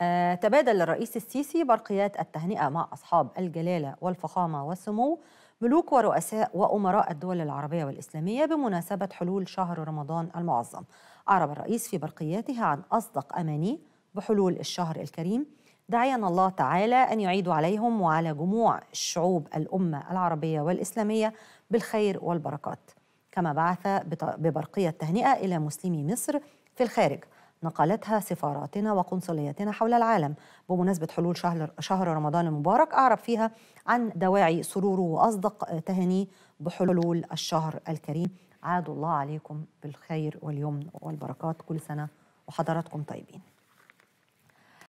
آه، تبادل الرئيس السيسي برقيات التهنئة مع أصحاب الجلالة والفخامة والسمو ملوك ورؤساء وأمراء الدول العربية والإسلامية بمناسبة حلول شهر رمضان المعظم أعرب الرئيس في برقياته عن أصدق أماني بحلول الشهر الكريم داعيا الله تعالى أن يعيد عليهم وعلى جموع شعوب الأمة العربية والإسلامية بالخير والبركات كما بعث ببرقية تهنئة إلى مسلمي مصر في الخارج نقلتها سفاراتنا وقنصلياتنا حول العالم بمناسبة حلول شهر, رمضان المبارك أعرب فيها عن دواعي سروره وأصدق تهنيه بحلول الشهر الكريم عاد الله عليكم بالخير واليمن والبركات كل سنة وحضراتكم طيبين